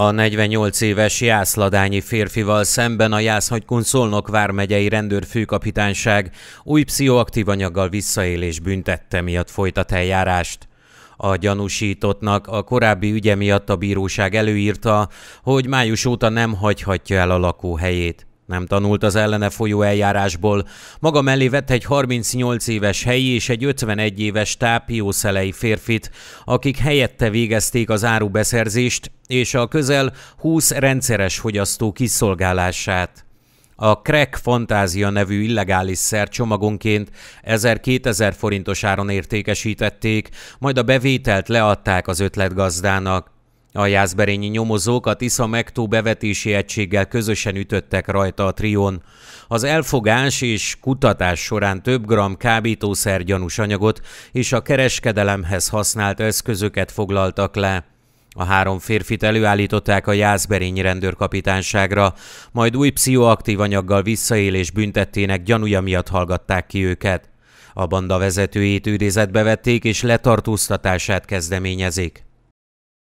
A 48 éves Jászladányi férfival szemben a Jászhagykun Szolnok vármegyei rendőrfőkapitányság új pszichoaktív anyaggal visszaélés büntette miatt folytat eljárást. A gyanúsítottnak a korábbi ügye miatt a bíróság előírta, hogy május óta nem hagyhatja el a lakóhelyét. Nem tanult az ellene folyó eljárásból. Maga mellé vett egy 38 éves helyi és egy 51 éves tápiószelei férfit, akik helyette végezték az árubeszerzést és a közel 20 rendszeres fogyasztó kiszolgálását. A Crack Fantázia nevű illegális szer csomagonként 1000-2000 forintos áron értékesítették, majd a bevételt leadták az ötletgazdának. A jászberényi nyomozókat Tisza Megtó bevetési egységgel közösen ütöttek rajta a trión. Az elfogás és kutatás során több gram kábítószer gyanús anyagot és a kereskedelemhez használt eszközöket foglaltak le. A három férfit előállították a Jászberényi rendőrkapitányságra, majd új pszichoaktív anyaggal visszaélés büntettének gyanúja miatt hallgatták ki őket. A banda vezetőjét őrizetbe vették és letartóztatását kezdeményezik.